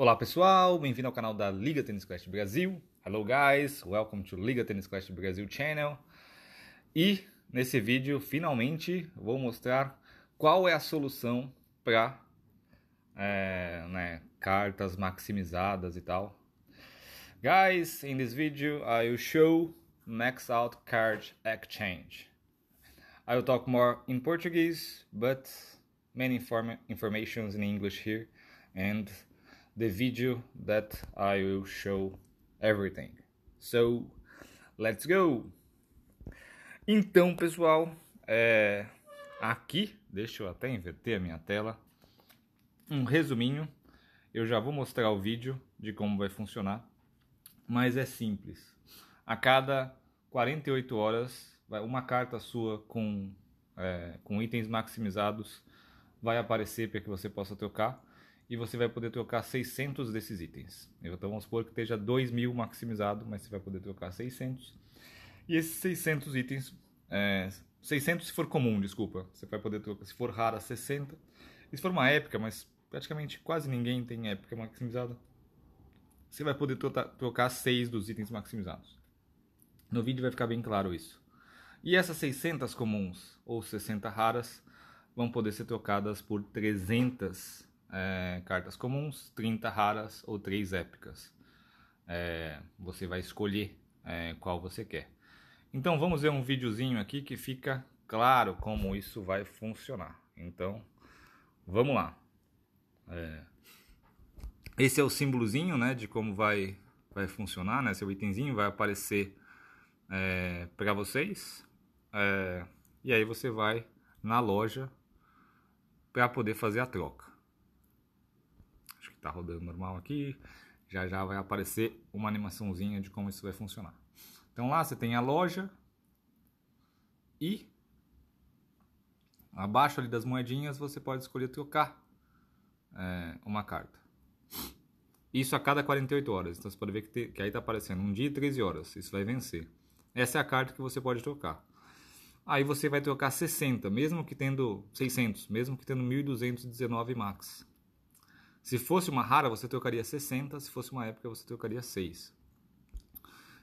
Olá pessoal, bem-vindo ao canal da Liga Tennis Clash Brasil. Hello guys, welcome to Liga Tennis Clash Brasil channel. E nesse vídeo, finalmente, vou mostrar qual é a solução para é, né, cartas maximizadas e tal. Guys, in this video I will show max out card exchange. I will talk more in Portuguese, but many inform informations in English here and the video that I will show everything. So, let's go! Então, pessoal, é, aqui, deixa eu até inverter a minha tela, um resuminho. Eu já vou mostrar o vídeo de como vai funcionar, mas é simples. A cada 48 horas, uma carta sua com, é, com itens maximizados vai aparecer para que você possa trocar e você vai poder trocar 600 desses itens. Então vamos supor que esteja 2000 maximizado, mas você vai poder trocar 600. E esses 600 itens, é, 600 se for comum, desculpa, você vai poder trocar, se for rara, 60. E se for uma épica, mas praticamente quase ninguém tem épica maximizada, você vai poder trocar 6 dos itens maximizados. No vídeo vai ficar bem claro isso. E essas 600 comuns ou 60 raras vão poder ser trocadas por 300 é, cartas comuns, 30 raras ou 3 épicas. É, você vai escolher é, qual você quer. Então vamos ver um videozinho aqui que fica claro como isso vai funcionar. Então vamos lá. É, esse é o símbolozinho né, de como vai, vai funcionar, né, seu itemzinho vai aparecer é, para vocês. É, e aí você vai na loja para poder fazer a troca tá rodando normal aqui. Já já vai aparecer uma animaçãozinha de como isso vai funcionar. Então lá você tem a loja e abaixo ali das moedinhas você pode escolher trocar é, uma carta. Isso a cada 48 horas. Então você pode ver que, te, que aí está aparecendo um dia e 13 horas. Isso vai vencer. Essa é a carta que você pode trocar. Aí você vai trocar 60, mesmo que tendo 600, mesmo que tendo 1219 max. Se fosse uma rara, você trocaria 60, se fosse uma época, você trocaria 6.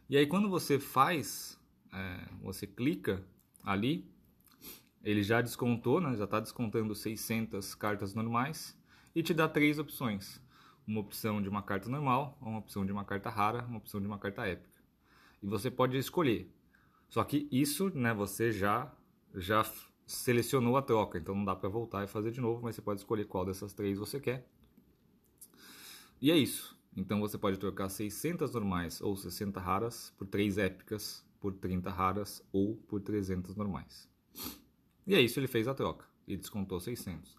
E aí, quando você faz, é, você clica ali, ele já descontou, né? já está descontando 600 cartas normais e te dá três opções. Uma opção de uma carta normal, uma opção de uma carta rara, uma opção de uma carta épica. E você pode escolher. Só que isso, né, você já já selecionou a troca, então não dá para voltar e fazer de novo, mas você pode escolher qual dessas três você quer. E é isso. Então você pode trocar 600 normais ou 60 raras por 3 épicas, por 30 raras ou por 300 normais. E é isso, ele fez a troca e descontou 600.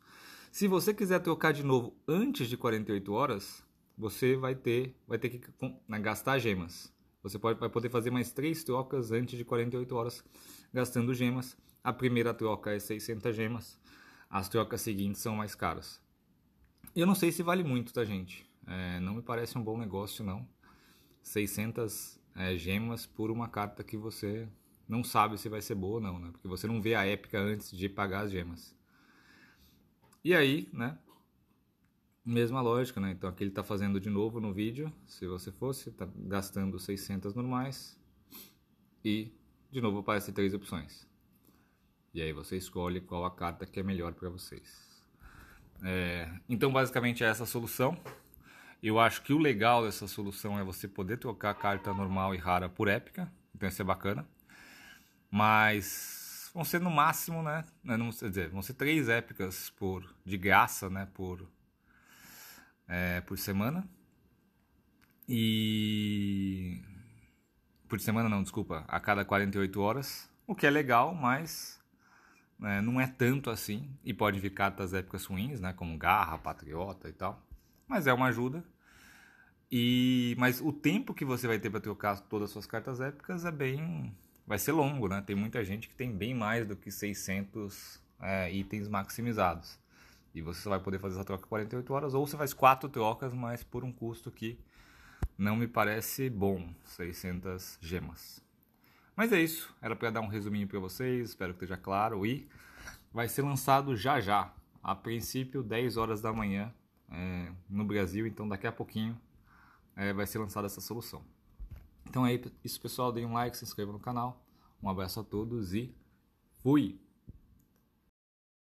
Se você quiser trocar de novo antes de 48 horas, você vai ter, vai ter que né, gastar gemas. Você pode, vai poder fazer mais 3 trocas antes de 48 horas, gastando gemas. A primeira troca é 600 gemas, as trocas seguintes são mais caras. Eu não sei se vale muito, tá, gente? é, não me parece um bom negócio não. 600 é, gemas por uma carta que você não sabe se vai ser boa ou não, né? Porque você não vê a épica antes de pagar as gemas. E aí, né? Mesma lógica, né? Então aqui ele está fazendo de novo no vídeo, se você fosse, está gastando 600 normais e de novo aparecem três opções. E aí você escolhe qual a carta que é melhor para vocês. É, então basicamente é essa a solução. Eu acho que o legal dessa solução é você poder trocar carta normal e rara por épica, então isso é bacana. Mas vão ser no máximo, né? né não, quer dizer, vão ser três épicas por de graça, né? Por, é, por semana. E. Por semana não, desculpa. A cada 48 horas. O que é legal, mas é, não é tanto assim. E pode vir cartas épicas ruins, né? Como Garra, Patriota e tal mas é uma ajuda. E mas o tempo que você vai ter para trocar todas as suas cartas épicas é bem vai ser longo, né? Tem muita gente que tem bem mais do que 600 é, itens maximizados. E você só vai poder fazer essa troca 48 horas ou você faz quatro trocas, mas por um custo que não me parece bom, 600 gemas. Mas é isso, era para dar um resuminho para vocês, espero que esteja claro e vai ser lançado já já, a princípio 10 horas da manhã é, no Brasil, então daqui a pouquinho é, vai ser lançada essa solução. Então é isso, pessoal. Deem um like, se inscrevam no canal. Um abraço a todos e fui!